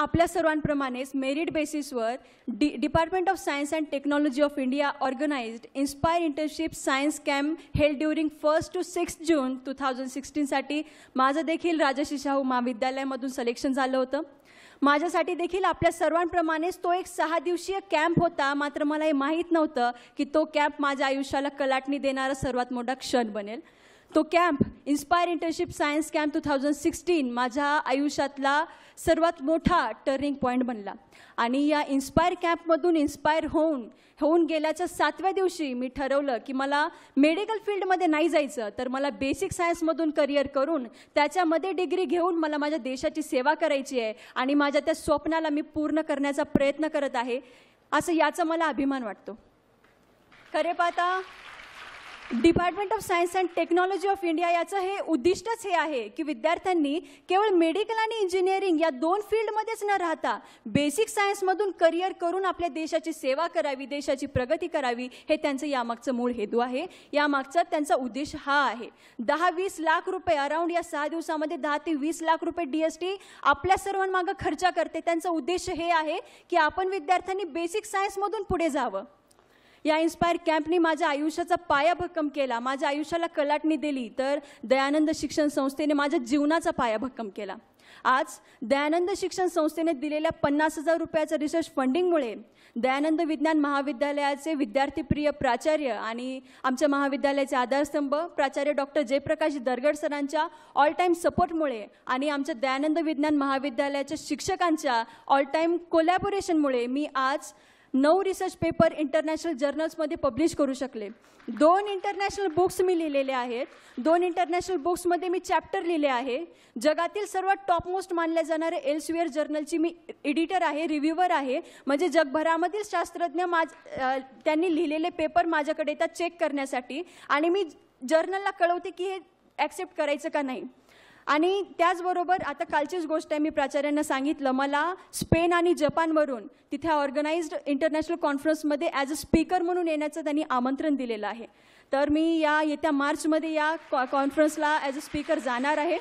आपल्या सर्वांप्रमाणेच मेरिट बेसिसवर डि department of science and technology of India organized inspire internship science camp held during first to six June two thousand सिक्स्टीनसाठी माझं देखील राजश्री शाहू महाविद्यालयामधून सिलेक्शन झालं होतं माझ्यासाठी देखील आपल्या सर्वांप्रमाणेच तो एक सहा दिवसीय कॅम्प होता मात्र मला हे माहीत नव्हतं की तो कॅम्प माझ्या आयुष्याला कलाटणी देणारा सर्वात मोठा क्षण बनेल तो camp inspire internship science camp two thousand sixteen माझ्या आयुष्यातला सर्वात मोठा टर्निंग पॉईंट बनला आणि या इन्स्पायर कॅम्पमधून इन्स्पायर होऊन होऊन गेल्याच्या सातव्या दिवशी मी ठरवलं की मला मेडिकल फील्डमध्ये नाही जायचं तर मला बेसिक सायन्समधून करिअर करून त्याच्यामध्ये डिग्री घेऊन मला माझ्या देशाची सेवा करायची आहे आणि माझ्या त्या स्वप्नाला मी पूर्ण करण्याचा प्रयत्न करत आहे असं याचा मला अभिमान वाटतो खरे पाहता department of science and technology of India याचं हे उद्दिष्टच हे आहे की विद्यार्थ्यांनी केवळ मेडिकल आणि इंजिनिअरिंग या दोन फील्डमध्येच न राहता बेसिक सायन्समधून करिअर करून आपल्या देशाची सेवा करावी देशाची प्रगती करावी हे त्यांचं यामागचं मूळ हेतू आहे यामागचा त्यांचा उद्देश हा आहे दहा वीस लाख रुपये अराऊंड या सहा दिवसामध्ये दहा ते वीस लाख रुपये टी आपल्या सर्वांमागं खर्च करते त्यांचा उद्देश हे आहे की आपण विद्यार्थ्यांनी बेसिक सायन्समधून पुढे जावं या इन्स्पायर कॅम्पनी माझ्या आयुष्याचा पायाभक्कम केला माझ्या आयुष्याला कलाटणी दिली तर दयानंद शिक्षण संस्थेने माझ्या जीवनाचा पायाभक्कम केला आज दयानंद शिक्षण संस्थेने दिलेल्या पन्नास हजार रुपयाच्या रिसर्च फंडिंगमुळे दयानंद विज्ञान महाविद्यालयाचे विद्यार्थीप्रिय प्राचार्य आणि आमच्या महाविद्यालयाचे आधारस्तंभ प्राचार्य डॉक्टर जयप्रकाश दरगड सरांच्या ऑल टाईम सपोर्टमुळे आणि आमच्या दयानंद विज्ञान महाविद्यालयाच्या शिक्षकांच्या ऑल टाईम कोलॅबोरेशनमुळे मी आज नऊ रिसर्च पेपर इंटरनॅशनल जर्नल्समध्ये पब्लिश करू शकले दोन इंटरनॅशनल बुक्स मी लिहिलेले आहेत दोन इंटरनॅशनल बुक्समध्ये मी चॅप्टर लिहिले आहे जगातील सर्वात टॉप मोस्ट मानल्या जाणाऱ्या एल्सवेअर जर्नलची मी एडिटर आहे रिव्ह्युअर आहे म्हणजे जगभरामधील शास्त्रज्ञ माझ त्यांनी लिहिलेले पेपर माझ्याकडे येतात चेक करण्यासाठी आणि मी जर्नलला कळवते की हे ॲक्सेप्ट करायचं का नाही आणि त्याचबरोबर आता कालचीच गोष्ट आहे मी प्राचार्यांना सांगितलं मला स्पेन आणि जपानवरून तिथे ऑर्गनाइज्ड इंटरनॅशनल कॉन्फरन्समध्ये ॲज अ स्पीकर म्हणून येण्याचं त्यांनी आमंत्रण दिलेलं आहे तर मी या येत्या मार्चमध्ये या कॉ कॉन्फरन्सला ॲज अ स्पीकर जाणार आहे